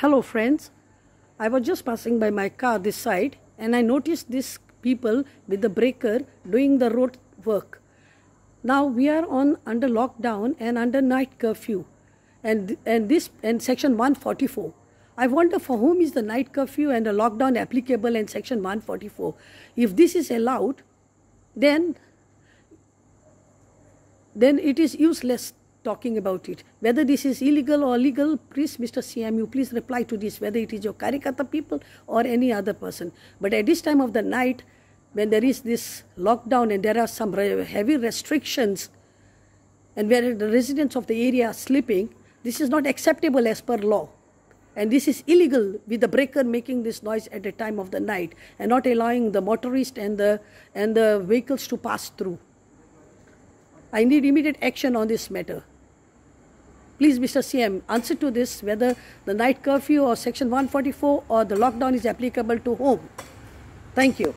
Hello friends, I was just passing by my car this side and I noticed these people with the breaker doing the road work. Now we are on under lockdown and under night curfew and and this and section 144. I wonder for whom is the night curfew and the lockdown applicable in section 144. If this is allowed, then then it is useless talking about it. Whether this is illegal or legal, please, Mr. CMU, please reply to this, whether it is your Karikata people or any other person. But at this time of the night, when there is this lockdown and there are some heavy restrictions, and where the residents of the area are sleeping, this is not acceptable as per law. And this is illegal with the breaker making this noise at the time of the night and not allowing the motorists and the, and the vehicles to pass through. I need immediate action on this matter. Please, Mr. CM, answer to this whether the night curfew or Section 144 or the lockdown is applicable to whom. Thank you.